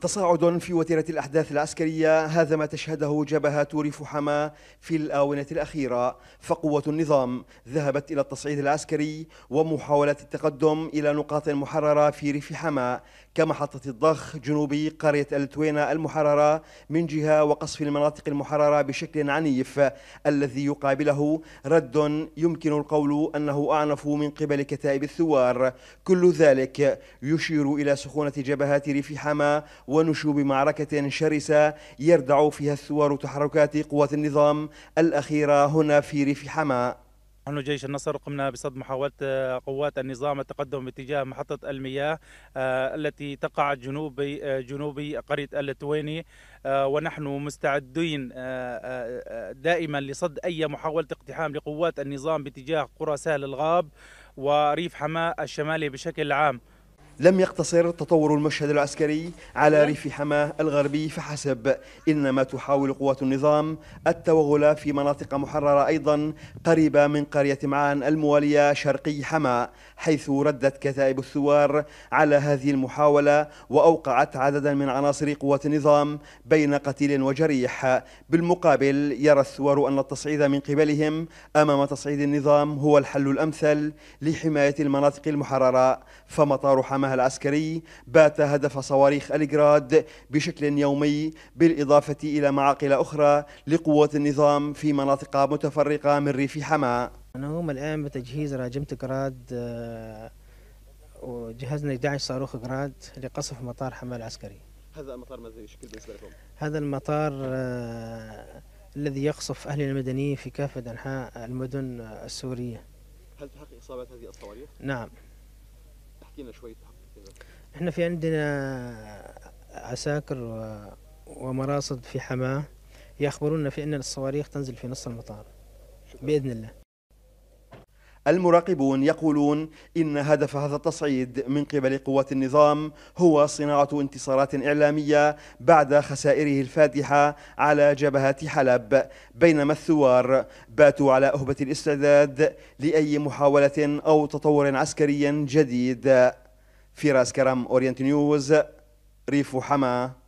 تصاعد في وتيرة الأحداث العسكرية هذا ما تشهده جبهات ريف حما في الآونة الأخيرة فقوة النظام ذهبت إلى التصعيد العسكري ومحاولات التقدم إلى نقاط محررة في ريف حما كمحطة الضخ جنوبي قرية التوينة المحررة من جهة وقصف المناطق المحررة بشكل عنيف الذي يقابله رد يمكن القول أنه أعنف من قبل كتائب الثوار كل ذلك يشير إلى سخونة جبهات ريف حما ونشوب معركة شرسة يردع فيها الثوار تحركات قوات النظام الأخيرة هنا في ريف حماة نحن جيش النصر قمنا بصد محاولة آه، قوات النظام التقدم باتجاه محطة المياه آه، التي تقع جنوب آه، جنوبي قرية التويني ونحن مستعدين دائما لصد أي محاولة اقتحام لقوات النظام باتجاه قرى سهل الغاب وريف حماة الشمالي بشكل عام لم يقتصر تطور المشهد العسكري على ريف حماه الغربي فحسب إنما تحاول قوات النظام التوغل في مناطق محررة أيضا قريبة من قرية معان الموالية شرقي حماه حيث ردت كتائب الثوار على هذه المحاولة وأوقعت عددا من عناصر قوات النظام بين قتيل وجريح بالمقابل يرى الثوار أن التصعيد من قبلهم أمام تصعيد النظام هو الحل الأمثل لحماية المناطق المحررة فمطار حماه مهمها العسكري بات هدف صواريخ أليغراد بشكل يومي بالإضافة إلى معاقل أخرى لقوات النظام في مناطق متفرقة من ريف حماة هم الآن بتجهيز راجمة جراد آه، وجهزنا 11 صاروخ جراد لقصف مطار حماة العسكري هذا المطار ماذا يشكل بالنسبة لكم؟ هذا المطار آه، الذي يقصف أهل المدنيين في كافة أنحاء المدن السورية هل تحقق إصابات هذه الصواريخ؟ نعم احكي لنا تحقق احنا في عندنا عساكر ومراصد في حماه يخبروننا في ان الصواريخ تنزل في نص المطار باذن الله المراقبون يقولون إن هدف هذا التصعيد من قبل قوات النظام هو صناعة انتصارات إعلامية بعد خسائره الفادحة على جبهة حلب بينما الثوار باتوا على أهبة الاستعداد لأي محاولة أو تطور عسكري جديد في راس كرم اورينت نيوز ريف حما